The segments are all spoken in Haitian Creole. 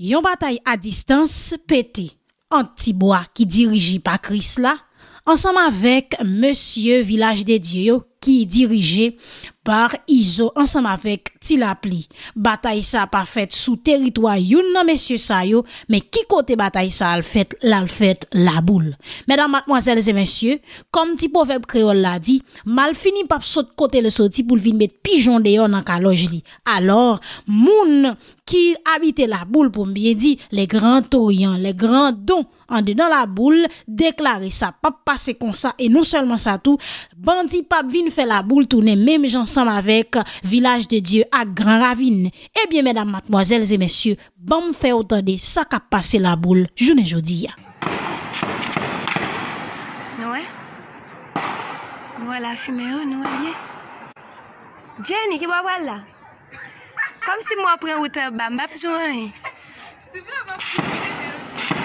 Yon bataille à distance pété. Antibois qui dirige par Chris là, ensemble avec Monsieur Village des Dieux ki dirije par izo ansam avek ti la pli. Bata yisa pa fet sou teritwa youn nan mesye sa yo, me ki kote bata yisa al fet, la al fet la boule. Medan matmwazel se mesye, kom ti poveb kreol la di, mal fini pap sote kote le soti pou vin met pijon deyo nan ka loj li. Alors, moun ki habite la boule pou mbiye di, le gran toyan, le gran don an de nan la boule, deklare sa pap pase kon sa, e nou selman sa tou, bandi pap vin fè la boule tounè mèm jansan avèk Vilaj de Dieu ak Gran Ravine. Ebyè, mèdam matmoazèlzè mèsyè, bom fè ou tò de sak ap pasè la boule jounè jodi. Nouè? Mwè la fume yo, oh, nouè liè? Jenny, ki wawal la? Kom si mwè apren wite bambap jounè. Si mwè apren wite,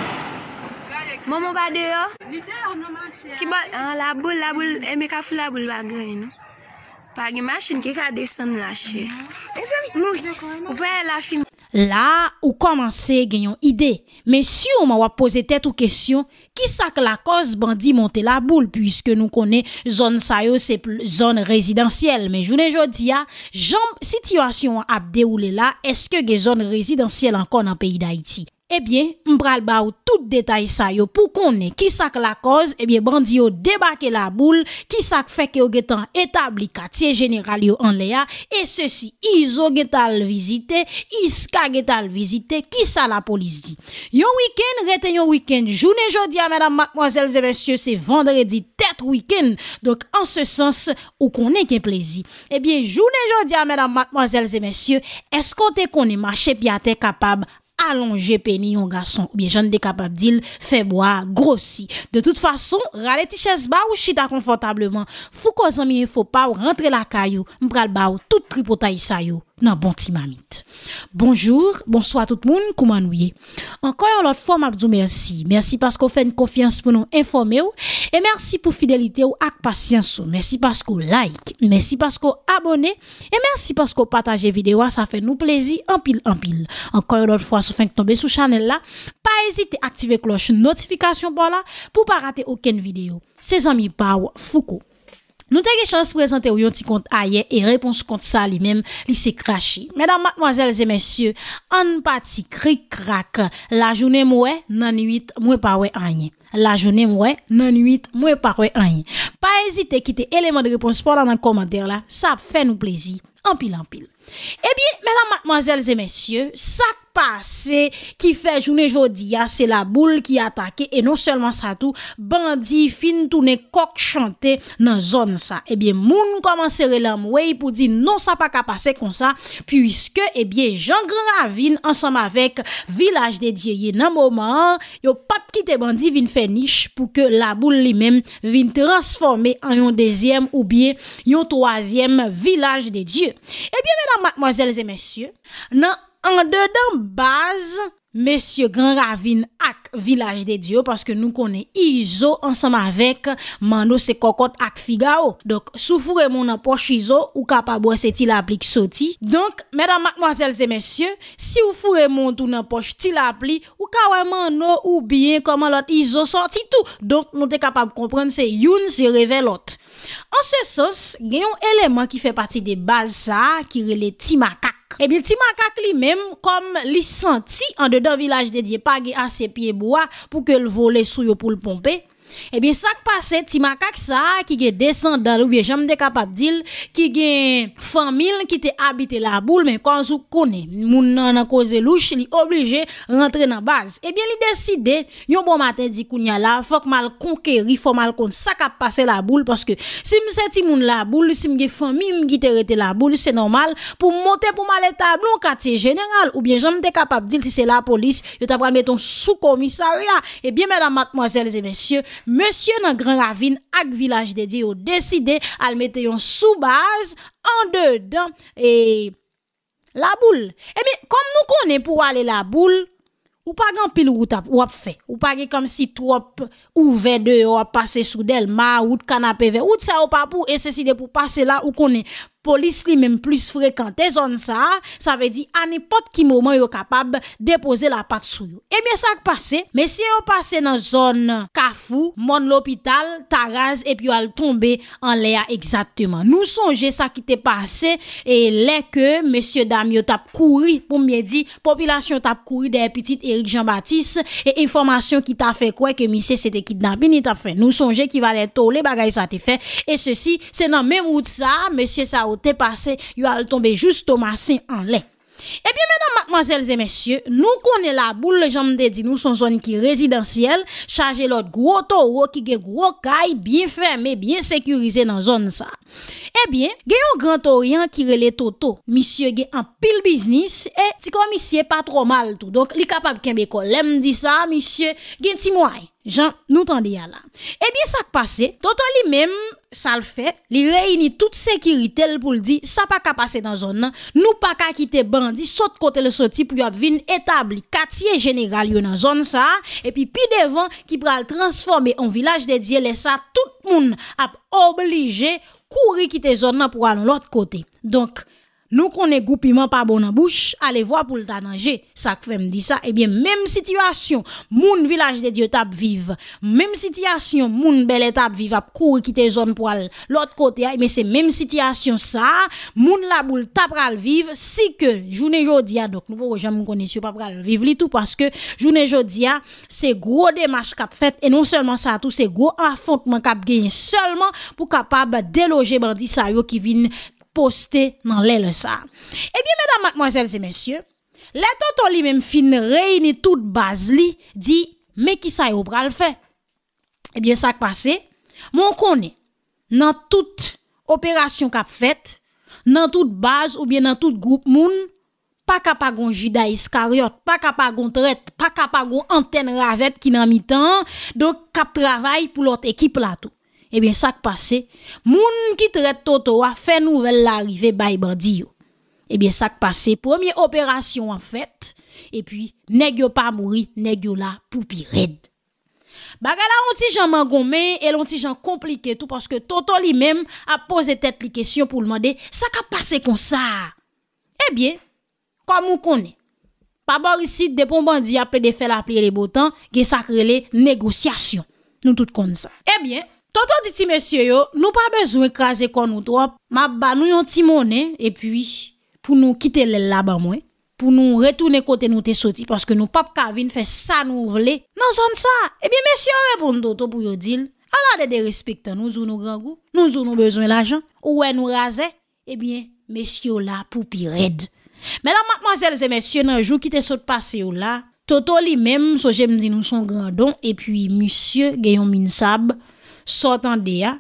La, ou komanse genyon ide. Men si ou ma wap pose tet ou kesyon, ki sa ke la kos bandi monte la boule puisque nou kone zon sa yo se zon rezidansyel. Men jounen jodi ya, janm sityvasyon wap de oule la, eske gen zon rezidansyel ankon an peyi da iti. Ebyen, mbral ba ou tout detay sa yo pou konen ki sak la koz, ebyen bandi yo debake la boule, ki sak feke yo getan etabli katye jeneral yo anle ya, e se si izo getal vizite, iska getal vizite, ki sa la polis di. Yon wikend, reten yon wikend, jounen jodi a mèdam mkmozèl zè mèsyo, se vendredi tet wikend, dok an se sens ou konen ki plèzi. Ebyen, jounen jodi a mèdam mkmozèl zè mèsyo, eskote konen mache piate kapab? Allongé peni garçon ou bien jan de kapab dil boire grossi. De toute façon rale ti ches ou chita confortablement fou ko zanmiye faut pas ou la caillou M'pral ba ou tout tripotaille yo. Bonjour, bonsoir tout le monde, comment vous Encore une fois, merci. Merci parce que vous faites une confiance pour nous informer. Et merci pour fidélité ou acte patience. Merci parce que vous likez. Merci parce que vous abonnez. Et merci parce que vous partagez la vidéo. Ça fait nous plaisir en pile en pile. Encore une fois, si vous faites tomber sur cette chaîne-là, pas hésiter à activer la cloche de notification pour ne pas rater aucune vidéo. C'est amis Pau Foucault. Nou te ge chans prezante ou yon ti kont a ye E repons kont sa li men, li se krashe Medan madmoazelze men sye An pati kri krak La jounen mwe nan 8 mwe parwe a ye La jounen mwe nan 8 mwe parwe a ye Pa ezite kite eleman de repons Pendan nan komander la Sa fe nou plezi, an pil an pil e eh bie menan madmanzelze mesye sak pase ki fe jounen jodi ya ah, se la boule ki atake e non selman sa tou bandi fin toune kok chante nan zon sa e eh bie moun koman se relem wey pou di non sa pa ka pase kon sa pwiske e bie jan gravin ansam avek vilaj de djeye nan mouman yo pap ki te bandi vin fenish pou ke la boule li men vin transforme an yon dezyem ou bie yon toazyem vilaj de djeye e eh bie menan mademoiselles et messieurs, non en dedans base, Mesye Gran Ravine ak Vilaj de Diyo, paske nou konen Izo ansam avek, man nou se Kokot ak Figao. Dok sou furemon nan poch Izo, ou kapab wese ti lapli ksoti. Donk, medan matmoazelze mesye, si ou furemon tou nan poch ti lapli, ou kawen man nou ou bien koman lot Izo sorti tou. Donk nou te kapab komprende se youn se reve lot. An se sens, genyon eleman ki fe pati de baza, ki rele ti makak. E eh bil ti man kak li menm kom li santi an de dan vilaj dedye pagi an se piye boa pou ke l vole sou yo pou l pompe. Ebyen sak pase ti makak sa ki ge desan dal oubyen jam de kapap dil ki ge famil ki te abite la boule men kon sou kone moun nan kose louche li oblige rentre nan baz. Ebyen eh li deside yon bon maten di kounya la fok mal konke rifo mal kon sak ap pase la boule paske si mse ti moun la boule si mge famil mge te rete la boule se normal pou mwote pou mal etablo katye general. Oubyen jam de kapap dil si se la polis yo ta pran meton sou komisaria ebyen eh menan matmozèlze mensyèl. Monsie nan gran avin ak vilaj de di yo deside al mette yon soubaz an de dan e la boule. E eh mi, kom nou konen pou wale la boule, ou pa gen pil ou wap fe. Ou pa gen kom si tou wap ouve de yo wap pase sou del ma ou tkana peve. Ou tsa wap apou e seside pou pase la ou konen. polis li menm plus frekante, zon sa sa ve di anipot ki mouman yo kapab depoze la pat sou yo e eh bie sa ak pase, mesye yo pase nan zon Kafou, mon l'hopital Taraz, epi yo al tombe an lea egzatman, nou sonje sa ki te pase, e le ke, mesye dam yo tap kouri poum bie di, populasyon tap kouri de epitit Erik Jean-Baptiste e informasyon ki ta fe kwe ke misye se te kit nan, bini ta fe, nou sonje ki valet to, le bagay sa te fe, e se si se nan menmout sa, mesye sa ou ou te pase, yu al tombe justo masin an le. Ebyen eh menan matmazelze mesye, nou konen la boule jom dedinou son zon ki rezidansiyel, chaje lot gwo toro ki ge gwo kay, bien ferme, bien sekurize nan zon sa. Ebyen, eh gen yon grand oryan ki rele toto, misye gen an pil biznis, e ti kon misye pa tro mal tou, donk li kapab kenbe kolem di sa, misye gen timwai. Jan, nou tan di yala. Ebyen eh sak pase, toto li menm, Sal fe, li reyni tout sekiritel pou l di, sa pa ka pase dan zon nan, nou pa ka kite bandi, sot kote le soti pou yo ap vin etabli katye jeneral yo nan zon sa, epi pi devan ki pral transforme an vilaj dedye le sa, tout moun ap oblige kouri kite zon nan pou an l ot kote. nou konen goupiman pa bonan bouch, ale vwa pou l tananje, sa kvem di sa, ebyen, eh menm sityasyon, moun vilaj de diyo tap viv, menm sityasyon, moun belet tap viv, ap kouri kite zon po al lot kote a, ebyen, eh se menm sityasyon sa, moun la boul tap ral viv, si ke, jounen jodia, ah, nou pou jamin konen si ah, non yo pap ral viv li tout, paske, jounen jodia, se gro demas kap fet, e non selman sa tou, se gro afontman kap genye, selman pou kapab deloje bandi sa yo ki vin, poste nan lè lè sa. Ebyen, mèdam, mèdèm, mèdèm, mèdèm, lè tòtò li mèm fin reyni tout baz li, di, mè ki sa yo pral fè. Ebyen, eh sa k'pase, mèm konè, nan tout operasyon kap fèt, nan tout baz ou bien nan tout group moun, pa kap agon jida iskariot, pa kap agon tret, pa kap agon anten ravèt ki nan mi tan, do kap travay pou lot ekip la tout. Ebyen, eh sak pase, moun ki tret toto a fe nouvel la rive bay bandi yo. Ebyen, eh sak pase, premier operasyon an fèt. Epyi, negyo pa mouri, negyo la poupi red. Bagala, lonti jan man gome, lonti jan komplike, tout paske toto li mem a pose tèt li kesyon pou lman de, sak a pase kon eh sa? Ebyen, kom mou konen? Pa bor isi de pon bandi aple de fel aple le botan, ge sakre le negosyasyon. Nou tout konen sa. Ebyen, Toto diti mèsyo yo, nou pa bezwen kaze kon nou trope, map ba nou yon timone, epi pou nou kite lèl laba mwen, pou nou retoune kote nou te soti, paske nou pap Kavin fè sa nou vle, nan zan sa, epi mèsyo yo repondo to pou yo dil, ala de de respekte nou zoun nou grangou, nou zoun nou bezwen l'ajan, ou wè nou razè, epi mèsyo yo la poupi red. Mè nan matmazèl zè mèsyo yo nan jou kite sote pase yo la, Toto li mèm, so jèm di nou son grandon, epi mèsyo gayon min sab, Sot an de ya,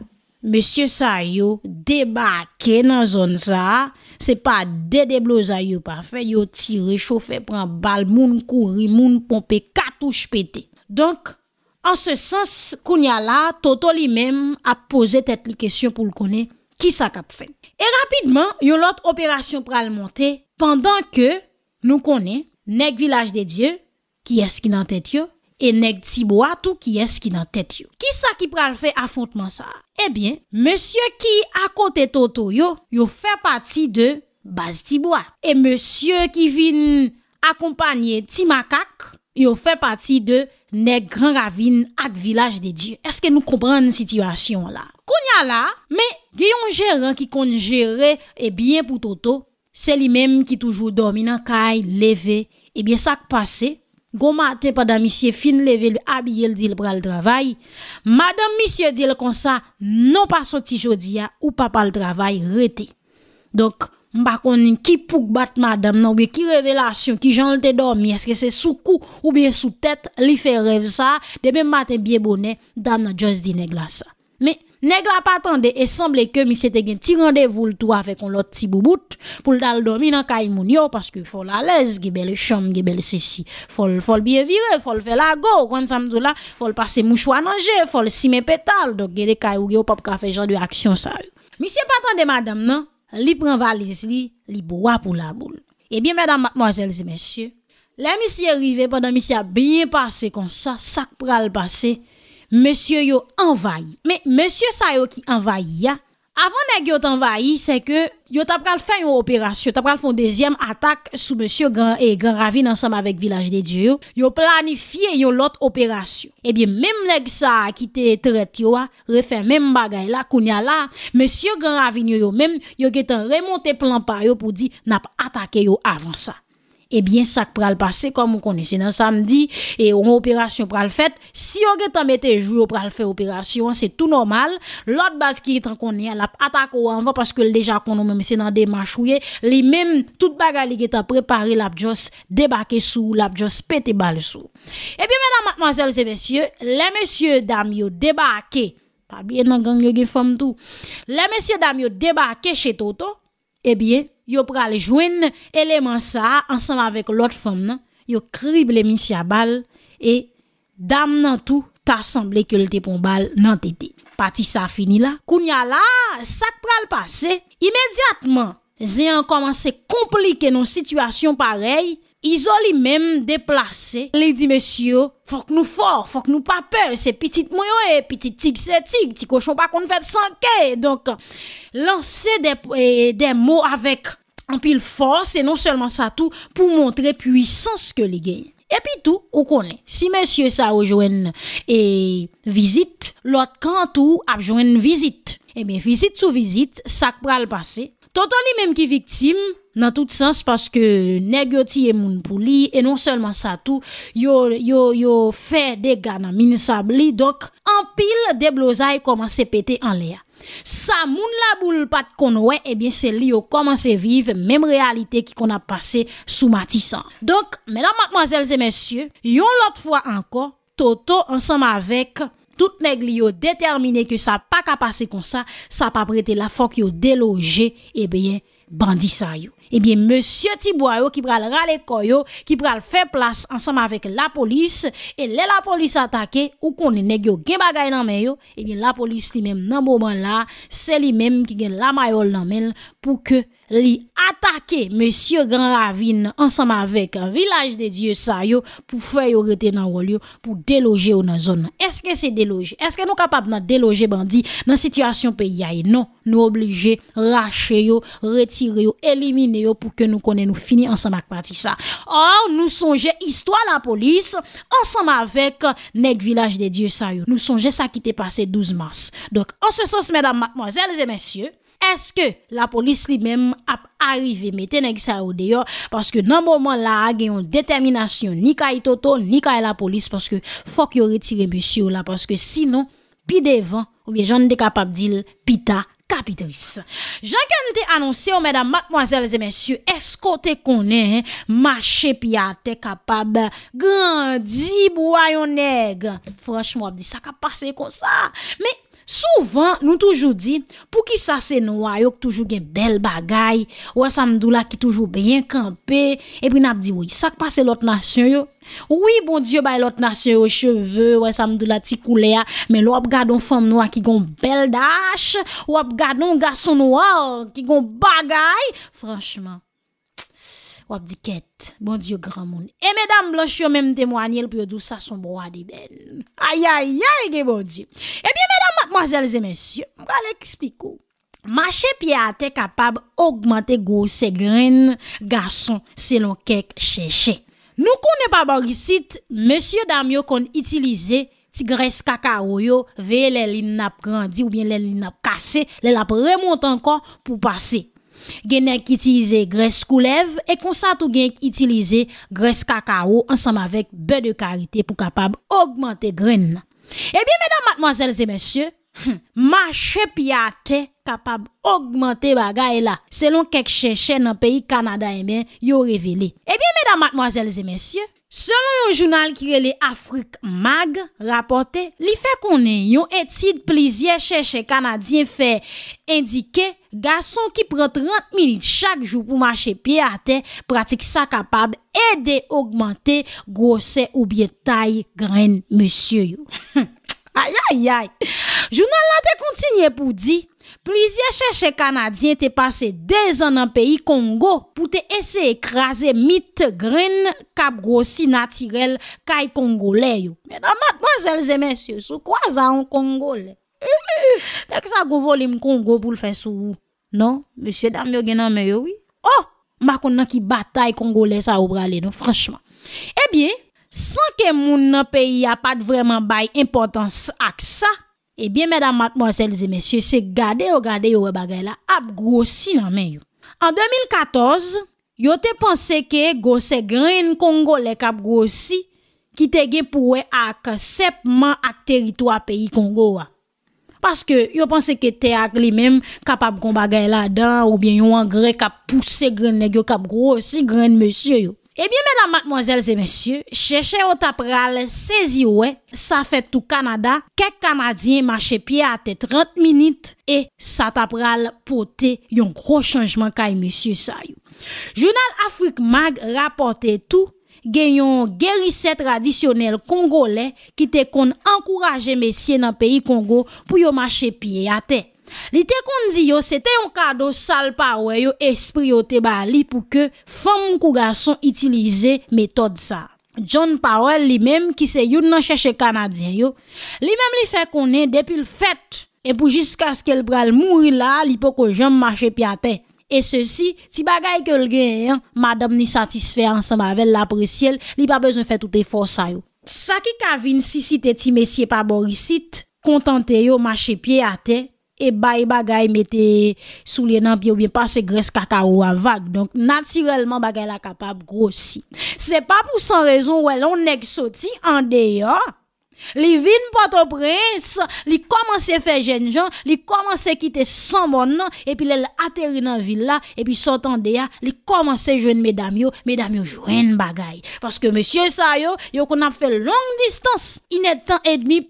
monsie sa yo debake nan zon sa, se pa dede bloza yo pa fe, yo tire, chofe, pran bal, moun kouri, moun pompe, katouche pete. Donk, an se sens koun ya la, Toto li mem ap pose tet li kesyon pou l konen ki sa kap fe. E rapidman, yon lot operasyon pral monte, pandan ke nou konen, nek vilaj de Diyo, ki eski nan tet yo? E neg tibwa tou ki es ki nan tèt yo. Ki sa ki pral fè afontman sa? Ebyen, eh monsye ki akonte toto yo, yo fè pati de baz tibwa. E monsye ki vin akompanyen ti makak, yo fè pati de neg gran ravine ak vilaj de di. Eske nou kompran nè situasyon la? Kon ya la, men genyon jèran ki kon jère, ebyen eh pou toto, se li menm ki toujou dormi nan kay, leve, ebyen eh sa k'pasey, Gon matin pendant monsieur fin levé habillé il dit le pral travail. Madame monsieur dit le comme ça non pas sorti jodi hein, ou pas pas le travail rete. Donc m'pa konn qui pouk battre madame non mais qui révélation qui j'en te dormi est-ce que c'est sous cou ou bien sous tête li fait rêve ça demain matin bien bonnet dame nan just dit glace Mais Neg la patande e semble ke misye te gen ti rande voul tou afe kon lot ti bou bout pou l dal domi nan kay moun yo paske fol alez gebel shom gebel sesi, fol fol biye vire, fol felago, ron samzou la fol pase mouchwa nanje, fol sime petal dok gede kay ouge ou pop kafe jan du aksyon sa yo. Misye patande madame nan, li pren valise li, li bwa pou la boul. E eh biye madame, mademoiselles et messieurs, la misye rive pendant misye a biye pase kon sa sak pral pase, Monsye yo envayi, me monsye sa yo ki envayi ya, avan neg yo t'envayi se ke yo tap pral fè yon operasyon, tap pral fè yon dezyem atak sou monsye e Grand Ravine ansanm avèk Vilaj de Dior, yo planifiye yon lot operasyon. Ebyen eh mem neg sa ki te tret yo a, refè mem bagay la, kounya la, monsye Grand Ravine yo yo mem, yo getan remonte plan pa yo pou di nap atake yo avan sa. ebyen eh sak pral pase, kom moun konise nan samdi, e ou moun operasyon pral fet, si yo ge tanmete jou yo pral fe operasyon, se tout nomal, lot bas ki tan konye, lap atak ou anva, paske leja konon moun mese nan demach ouye, li menm tout bagali ge tan prepare, lap jos debake sou, lap jos pete bal sou. Ebyen menan matmansel se besye, le mesye dam yo debake, pa bie nan gang yo ge fom tou, le mesye dam yo debake che toto, ebyen, eh Yo pral jwen, eleman sa, ansanm avèk lot fòm nan, yo krible min siya bal, e dam nan tou, ta sanble ke lte pon bal nan tete. Pati sa finila, kounya la, sak pral pase, imediatman, zeyan komanse komplike nou situasyon parey, Izo li mèm deplase, li di mèsyo, fok nou fòr, fok nou pa pè, se pitit mouyo e, pitit tig se tig, ti kòchon pa kon fèd sankè. Donk lanse de mò avèk anpil fòs, se non sèlman sa tou pou montre puissance ke li genye. Epi tou, ou konè, si mèsyo sa oujwen e vizit, lot kantou apjwen vizit. E eh mi vizit sou vizit, sak pral basè. Toto ni menm ki viktim nan tout sens paske negyoti e moun pou li. E non selman sa tou, yo yo yo fe de gana min sab li. Dok, an pil de blozay koman se pete an le a. Sa moun la boul pat kon we, ebyen se li yo koman se vive menm realite ki kon a pase sou mati san. Dok, menan matmazelze mensyo, yon lot fwa anko, Toto ansam avek, Tout neg li yo determine ke sa pa kapase kon sa, sa pa prete la fok yo deloje e eh beye bandisa yo. Ebyen monsye tibwa yo ki pral rale koyo, ki pral fe plas ansama vek la polis E le la polis atake, ou kon le negyo gen bagay nanmen yo Ebyen eh la polis li menm nanmouman la, se li menm ki gen lamayol nanmen Pou ke li atake monsye gran ravine ansama vek vilaj de diyo sa yo Pou fe yo rete nan wol yo, pou deloje yo nan zon Eske se deloje, eske nou kapab nan deloje bandi nan sityasyon pe yaye pour que nous connaissions nous finir ensemble avec parti ça. Or, nous songeons histoire la police ensemble avec euh, Neg Village des Dieux ça Nous songeons ça qui était passé 12 mars. Donc, en ce sens, mesdames, mademoiselles et messieurs, est ce que la police li même ça arrive meten Parce que ou parce moment là, là y a une détermination Ni kay Toto, ni police parce la faut que que yo retire là parce que sinon, pi devant ou bien j'en de capable de dire pita. Kapitris, jankan te anonsi o mèdam, matmwazèl, zè mèsyou, esko te konen, mâche piya, te kapab, gandji, bouayonèg. Franchmou ap di sak ap pase kon sa, mè souvan nou toujou di pou ki sa se nou ayok toujou gen bel bagay, wè samdou la ki toujou benye kampe, epi nap di wè sak pase lot nasyon yo. Oui, bon dieu, bay lot nasye yo cheve, wè sa mdou la ti koulea, men l wap gadon fom noua ki gon bel dash, wap gadon gason noua ki gon bagay, franchman, wap di ket, bon dieu, gran moun. E mèdam blanche yo mèm temwanyel pou yo dousa son broa di bel. Aya, aya, ege bon dieu. E eh bi mèdam, mademoiselles et messieurs, mwale ekspliko. Mache piate kapab augmente gose gren, gason selon kek cheche. Nou kounen papagisit, bon mesye dam yo kon itilize ti gres kakao yo veye le linenap grandi ou bien le linenap kase, le lap remonte ankon pou pase. Genek itilize gres koulev e konsatou genk itilize gres kakao ansam avek be de karite pou kapab o gmente gren na. Ebyen, eh mwenam matmwazelze mesye, Mache piate kapab augmente bagay la Selon kek cheche nan peyi Kanada eme yo revele Ebyen medan matmoazelze mensye Selon yon jounal kirele Afrik Mag rapote Li fe konen yon etid plizye cheche Kanadyen fe indike Gason ki pren 30 minit chak jou pou mache piate Pratik sa kapab e de augmente gose ou bie tay gren mensye yo Ayayay, jounal la te kontinye pou di, plizye cheche kanadyen te pase de zan nan peyi Kongo pou te ese ekraze mit, gren, kap gosi natirel kay Kongole yo. Medan matna zelze mensyo sou, kwa zan yon Kongole? Lek sa go volim Kongo pou l fesou? Non, monsye Damyo genan meyo wii? Oh, makon nan ki batay Kongole sa ou brale nou, franschman. Ebyen, eh San ke moun nan peyi ya pat vreman bay importans ak sa, ebyen mèdam matmwansèlze mèsyè se gade yo gade yo wè bagay la ap grosi nan men yo. An 2014, yo te panse ke gose gren kongo lek ap grosi ki te gen pouwe ak sepman ak teritwa peyi kongo wa. Paske yo panse ke te ak li mèm kapab kon bagay la dan ou bien yo an gre kap puse gren lek yo kap grosi gren mèsyè yo. Ebyen eh mèdam matmozèl zè mèsyè, chèche ou tap ral sezi ouè, sa fèt tou Kanada, kek Kanadyen mache piye atè 30 minit, e sa tap ral pote yon gro chanjman kaye mèsyè sa yon. Jounal Afrik Mag rapote tou gen yon gerise tradisyonel Kongole ki te kon ankouraje mèsyè nan peyi Kongo pou yo mache piye atè. Li te kondi yo se te yon kado sal pawe yo espri yo te ba li pou ke fom kou gason itilize metode sa. John Powell li mem ki se yon nan cheshe kanadyen yo, li mem li fe konen depil fet e pou jiska skil pral mouri la li pou ko jom mache pi ate. E se si ti bagay ke lgen yon, madame ni satisfe ansan bavel la presyel, li pa bezon fet ou te fosa yo. Sa ki kavin si si te ti mesye pa borisit, kontante yo mache pi ate yo, et bye bagay mettez sous les pied ou bien passer graisse cacao à vague. Donc, naturellement, bagay la capable grossir. C'est pas pour sans raison, où on est sorti en dehors. Li vin pote au prince, li commencé à faire des gens, li commence à quitter sans bonheur, et puis elle atterrit dans la ville et puis s'entende les li commencé à jouer mesdames yo, mesdames joué jouer bagay. Parce que monsieur sa yo, yo qu'on a fait longue distance, il est temps et demi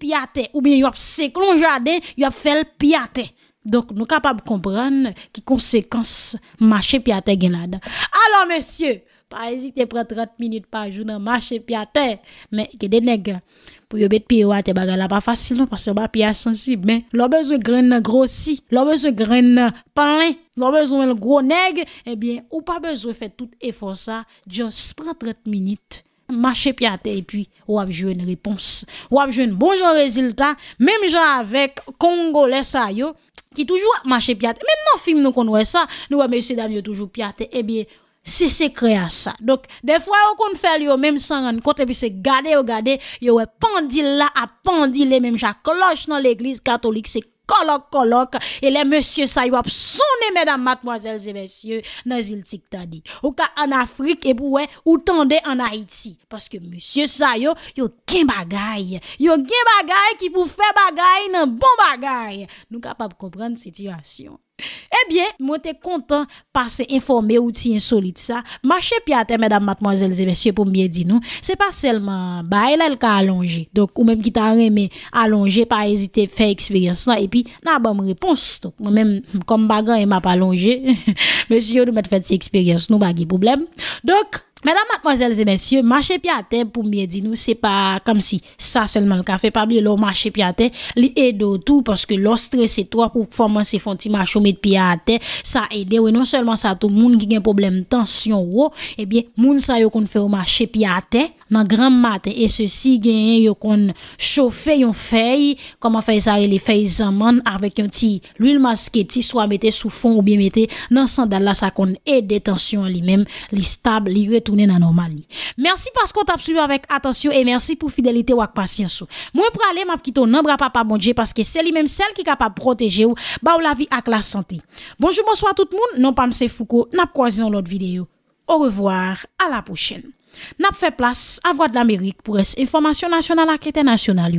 ou bien yo a séclon jardin, yo a fait piaté. piate. Donc, nous capables de comprendre qui conséquence marché piate gen Alors, monsieur, pas hésiter prendre 30 minutes par jour dans marché pied à terre mais que des nègres pour yo mettre pied à terre bagarre là pas facile non parce que ba pied sensible mais l'on besoin grain grossi l'on besoin grain plein l'on besoin le gros nègre eh bien ou pas besoin faire tout effort ça Juste prend 30 minutes marcher pied à terre et puis ou a une réponse ou a une un résultat même gens avec congolais ça yo qui toujours marcher pied à terre même dans film nous connait ça nous monsieur dame dames toujours pied à terre eh bien c'est secret à ça. Donc, des fois, on compte faire lui même sans rendre compte, et puis c'est garder, regarder, oh, yo est là, à les même chaque cloche dans l'église catholique, c'est colloque, colloque, et les monsieur ça, yo a mesdames, mademoiselles et messieurs, dans l'île Tiktadi. Ou ka en Afrique, et ouais, ou tendez en Haïti. Parce que monsieur, ça, yo, yo gen bagay. Yo gen bagay qui pour faire bagay, nan bon bagay. Nous capables de comprendre situation. E eh bie, mwen te kontan pa se informe ou ti insolite sa. Mache piate, mèdam matmozèlze, mèsyè pou mbyè di nou. Se pa selman, ba e lèl ka alonje. Dok, ou mèm ki ta reme alonje, pa ezite fè eksperyans nan. E pi, nan ba mwèpons. Mwen mèm, kom bagan, e mwa pa alonje. Mèsyè yo nou mèt fèd se eksperyans nou, bagi poublem. Dok, Madame, mademoiselles et messieurs, mâche piate, pou mbiye di nou, se pa, kam si, sa selman lkafe, pa blye lò mâche piate, li e do tou, paske lò stresse et toi, pou fòman se fònti mâche ou mèd piate, sa e de, wè non selman sa tou moun ki gen problem tansyon wò, oh, e eh bie, moun sa yo kon fè ou mâche piate, nan gran mâte, e se si gen yo kon chòfè yon fèy, koman fèy zare li fèy zaman, avèk yon ti l'il maske ti, sou a mète, sou fon ou bi mète, nan san dal la sa kon e Merci parce qu'on t'a suivi avec attention et merci pour fidélité ou patience. Moi pour aller m'a quitté papa bon Dieu parce que c'est lui même celle qui est capable de protéger ou bah, la vie à la santé. Bonjour bonsoir tout le monde. Non pas M. Foucault, n'a croisé dans l'autre vidéo. Au revoir, à la prochaine. N'a fait place à Voix de l'Amérique pour information nationale à internationale